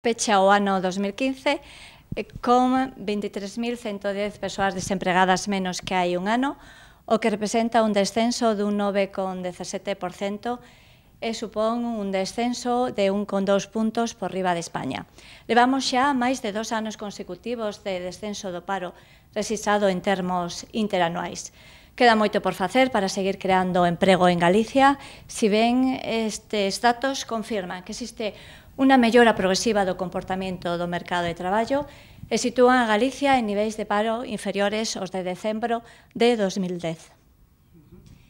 Pecha o ano 2015 eh, con 23.110 persoas desempregadas menos que hai un ano, o que representa un descenso dun 9,17% e supón un descenso de 1,2 puntos por riba de España. Levamos xa máis de dos anos consecutivos de descenso do paro resistado en termos interanuais. Queda moito por facer para seguir creando emprego en Galicia, si ben estes datos confirman que existe unha mellora progresiva do comportamento do mercado de traballo e sitúan a Galicia en niveis de paro inferiores aos de decembro de 2010.